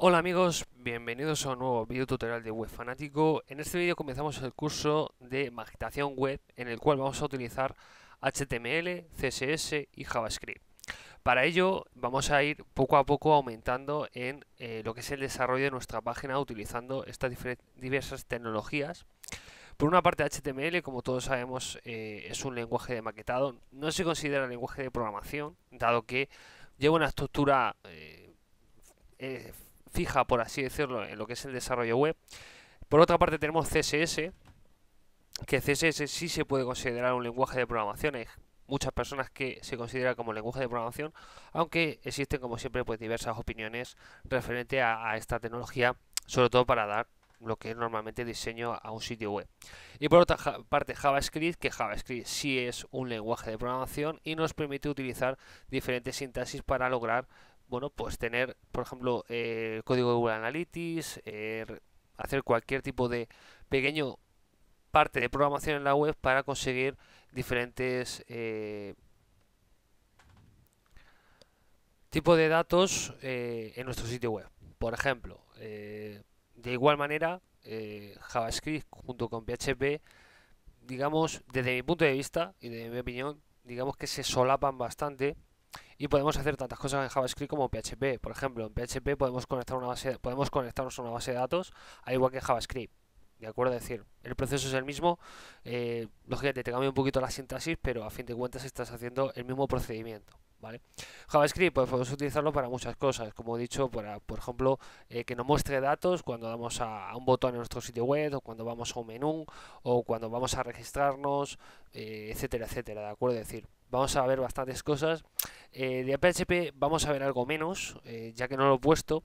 Hola amigos, bienvenidos a un nuevo video tutorial de Web Fanático. En este vídeo comenzamos el curso de maquetación web en el cual vamos a utilizar HTML, CSS y JavaScript. Para ello vamos a ir poco a poco aumentando en eh, lo que es el desarrollo de nuestra página utilizando estas diversas tecnologías. Por una parte HTML, como todos sabemos, eh, es un lenguaje de maquetado. No se considera lenguaje de programación, dado que lleva una estructura eh, fija, por así decirlo, en lo que es el desarrollo web. Por otra parte tenemos CSS, que CSS sí se puede considerar un lenguaje de programación. Hay muchas personas que se considera como lenguaje de programación, aunque existen, como siempre, pues diversas opiniones referente a, a esta tecnología, sobre todo para dar lo que es normalmente diseño a un sitio web. Y por otra parte JavaScript, que JavaScript sí es un lenguaje de programación y nos permite utilizar diferentes sintaxis para lograr bueno, pues tener, por ejemplo, el eh, código de Google Analytics, eh, hacer cualquier tipo de pequeño parte de programación en la web para conseguir diferentes eh, tipos de datos en nuestro sitio web. Por ejemplo, de igual manera, JavaScript junto con PHP, digamos, desde mi punto de vista y de mi opinión, digamos que se solapan bastante y podemos hacer tantas cosas en JavaScript como PHP. Por ejemplo, en PHP podemos, conectar una base, podemos conectarnos a una base de datos, al igual que en JavaScript. ¿De acuerdo? Es decir, el proceso es el mismo. Eh, lógicamente te cambia un poquito la sintaxis, pero a fin de cuentas estás haciendo el mismo procedimiento. ¿Vale? JavaScript pues, podemos utilizarlo para muchas cosas, como he dicho, para, por ejemplo, eh, que nos muestre datos cuando damos a, un botón en nuestro sitio web, o cuando vamos a un menú, o cuando vamos a registrarnos, eh, etcétera, etcétera, ¿de acuerdo? Es decir, vamos a ver bastantes cosas eh, de PHP vamos a ver algo menos, eh, ya que no lo he puesto,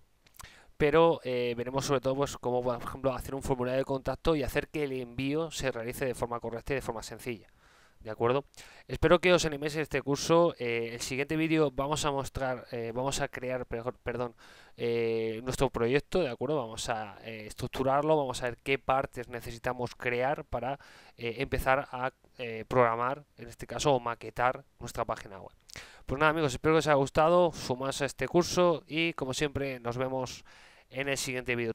pero eh, veremos sobre todo pues, cómo, por ejemplo, hacer un formulario de contacto y hacer que el envío se realice de forma correcta y de forma sencilla. ¿De acuerdo? Espero que os animéis a este curso. el siguiente vídeo vamos a mostrar, vamos a crear, perdón, nuestro proyecto, ¿de acuerdo? Vamos a estructurarlo, vamos a ver qué partes necesitamos crear para empezar a programar, en este caso, o maquetar nuestra página web. Pues nada amigos, espero que os haya gustado, sumarse a este curso y como siempre nos vemos en el siguiente vídeo.